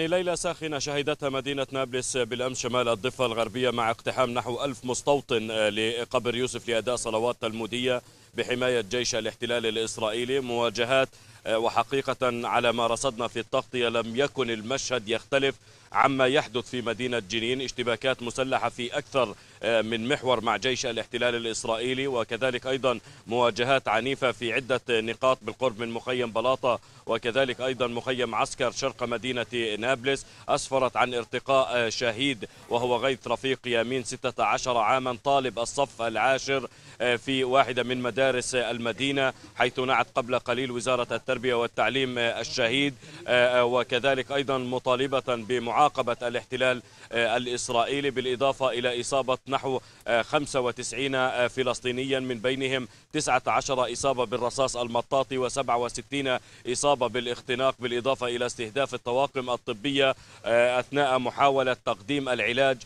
ليلة ساخنة شهدتها مدينة نابلس بالأمس شمال الضفة الغربية مع اقتحام نحو ألف مستوطن لقبر يوسف لأداء صلوات تلمودية بحماية جيش الاحتلال الإسرائيلي مواجهات آه، وحقيقة على ما رصدنا في التغطية لم يكن المشهد يختلف عما يحدث في مدينة جنين اشتباكات مسلحة في أكثر آه، من محور مع جيش الاحتلال الإسرائيلي وكذلك أيضا مواجهات عنيفة في عدة نقاط بالقرب من مخيم بلاطة وكذلك أيضا مخيم عسكر شرق مدينة نابلس أسفرت عن ارتقاء آه، شهيد وهو غيث رفيق يمين 16 عاما طالب الصف العاشر في واحدة من مدارس مدارس المدينة حيث نعت قبل قليل وزارة التربية والتعليم الشهيد آه، آه، وكذلك أيضا مطالبة بمعاقبة الاحتلال آه، الإسرائيلي بالإضافة إلى إصابة نحو 95 فلسطينيا من بينهم 19 إصابة بالرصاص المطاطي و67 إصابة بالاختناق بالإضافة إلى استهداف الطواقم الطبية أثناء محاولة تقديم العلاج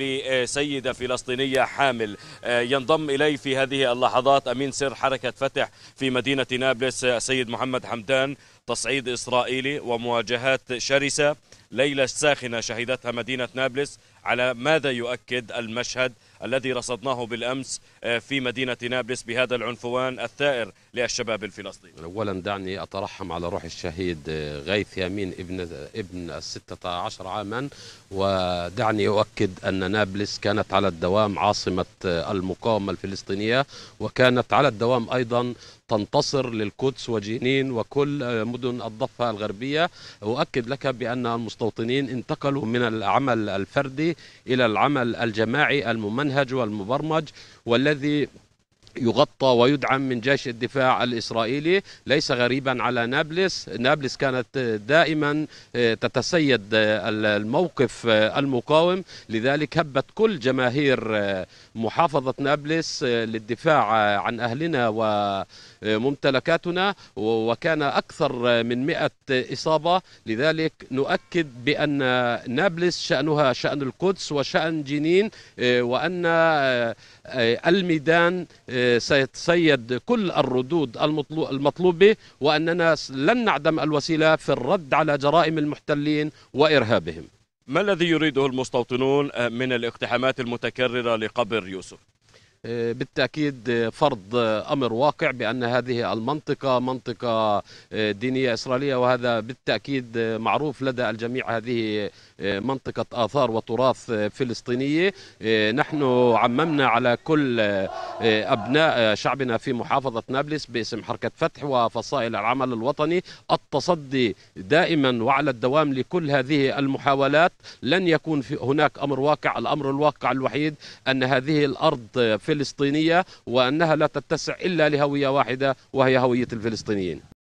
لسيدة فلسطينية حامل ينضم إلي في هذه اللحظات أمين سر حركة فتح في مدينة نابلس سيد محمد حمدان تصعيد إسرائيلي ومواجهات شرسة ليلة ساخنة شهدتها مدينة نابلس على ماذا يؤكد المشهد الذي رصدناه بالأمس آه، في مدينة نابلس بهذا العنفوان الثائر للشباب الفلسطيني أولا دعني أترحم على روح الشهيد آه، غيث يامين ابن ابن الستة عشر عاما ودعني أؤكد أن نابلس كانت على الدوام عاصمة آه، المقاومة الفلسطينية وكانت على الدوام أيضا تنتصر للقدس وجنين وكل مدن الضفة الغربية أؤكد لك بأن المستوطنين انتقلوا من العمل الفردي إلى العمل الجماعي الممنهج والمبرمج والذي يغطى ويدعم من جيش الدفاع الإسرائيلي ليس غريبا على نابلس نابلس كانت دائما آه، تتسيد آه، الموقف آه، المقاوم لذلك هبت كل جماهير محافظة نابلس للدفاع عن أهلنا وممتلكاتنا وكان أكثر من مئة إصابة لذلك نؤكد بأن نابلس شأنها شأن القدس وشأن جنين وأن الميدان سيتصيد كل الردود المطلوبة وأننا لن نعدم الوسيلة في الرد على جرائم المحتلين وإرهابهم ما الذي يريده المستوطنون آه، من الاقتحامات المتكررة لقبر يوسف؟ آه، بالتأكيد آه، فرض أمر واقع بأن هذه المنطقة منطقة دينية إسرائيلية وهذا بالتأكيد معروف لدى الجميع هذه منطقة آثار وتراث فلسطينية نحن عممنا على كل آه، أبناء آه، شعبنا في محافظة نابلس باسم حركة فتح وفصائل العمل الوطني التصدي دائما وعلى الدوام لكل هذه المحاولات لن يكون هناك أمر واقع الأمر الواقع الوحيد أن هذه الأرض فلسطينية وأنها لا تتسع إلا لهوية واحدة وهي هوية الفلسطينيين